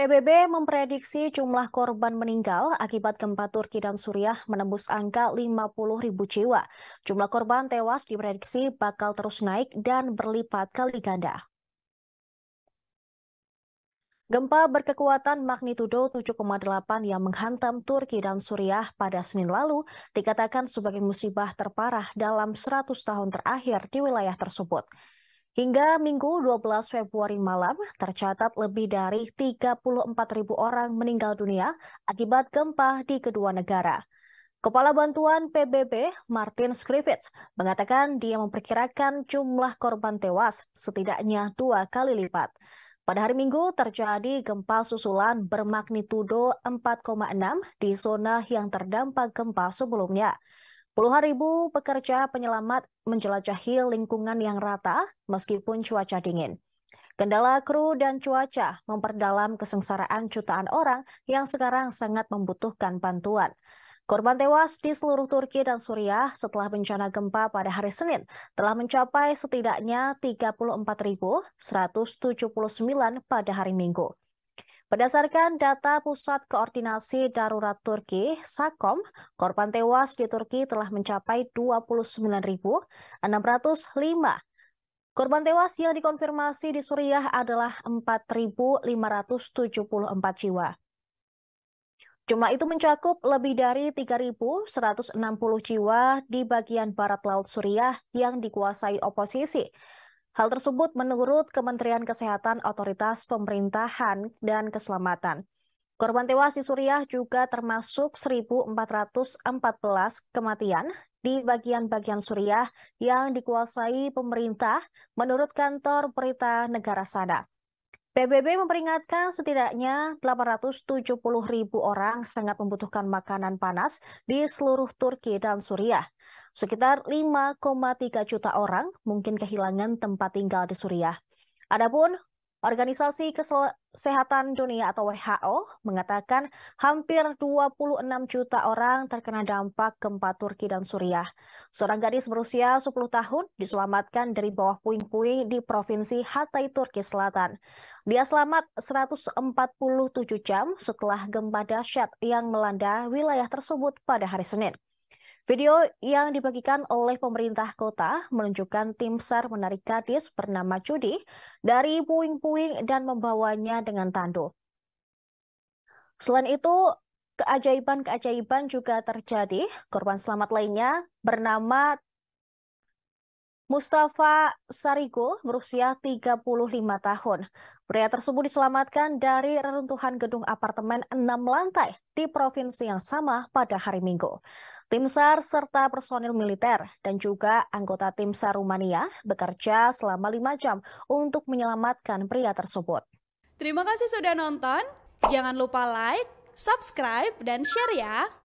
PBB memprediksi jumlah korban meninggal akibat gempa Turki dan Suriah menembus angka 50 ribu jiwa. Jumlah korban tewas diprediksi bakal terus naik dan berlipat kali ganda. Gempa berkekuatan magnitudo 7,8 yang menghantam Turki dan Suriah pada Senin lalu dikatakan sebagai musibah terparah dalam 100 tahun terakhir di wilayah tersebut. Hingga Minggu 12 Februari malam, tercatat lebih dari 34.000 orang meninggal dunia akibat gempa di kedua negara. Kepala Bantuan PBB Martin Skrivits mengatakan dia memperkirakan jumlah korban tewas setidaknya dua kali lipat. Pada hari Minggu terjadi gempa susulan bermagnitudo 4,6 di zona yang terdampak gempa sebelumnya. Puluhan ribu pekerja penyelamat menjelajahi lingkungan yang rata meskipun cuaca dingin. Kendala kru dan cuaca memperdalam kesengsaraan jutaan orang yang sekarang sangat membutuhkan bantuan. Korban tewas di seluruh Turki dan Suriah setelah bencana gempa pada hari Senin telah mencapai setidaknya 34.179 pada hari Minggu. Berdasarkan data Pusat Koordinasi Darurat Turki, SAKOM, korban tewas di Turki telah mencapai 29.605. Korban tewas yang dikonfirmasi di Suriah adalah 4.574 jiwa. Jumlah itu mencakup lebih dari 3.160 jiwa di bagian barat laut Suriah yang dikuasai oposisi, Hal tersebut menurut Kementerian Kesehatan Otoritas Pemerintahan dan Keselamatan. Korban tewas di Suriah juga termasuk 1.414 kematian di bagian-bagian Suriah yang dikuasai pemerintah menurut kantor berita negara sana. PBB memperingatkan setidaknya 870 ribu orang sangat membutuhkan makanan panas di seluruh Turki dan Suriah. Sekitar 5,3 juta orang mungkin kehilangan tempat tinggal di Suriah. Adapun Organisasi Kesehatan Dunia atau WHO mengatakan hampir 26 juta orang terkena dampak gempa Turki dan Suriah. Seorang gadis berusia 10 tahun diselamatkan dari bawah puing-puing di provinsi Hatay, Turki Selatan. Dia selamat 147 jam setelah gempa dahsyat yang melanda wilayah tersebut pada hari Senin. Video yang dibagikan oleh pemerintah kota menunjukkan tim SAR menarik gadis bernama Judi dari puing-puing dan membawanya dengan tandu. Selain itu, keajaiban-keajaiban juga terjadi. Korban selamat lainnya bernama Mustafa Sariko berusia 35 tahun. Pria tersebut diselamatkan dari reruntuhan gedung apartemen 6 lantai di provinsi yang sama pada hari Minggu. Tim SAR serta personil militer dan juga anggota tim SAR Rumania bekerja selama 5 jam untuk menyelamatkan pria tersebut. Terima kasih sudah nonton. Jangan lupa like, subscribe, dan share ya.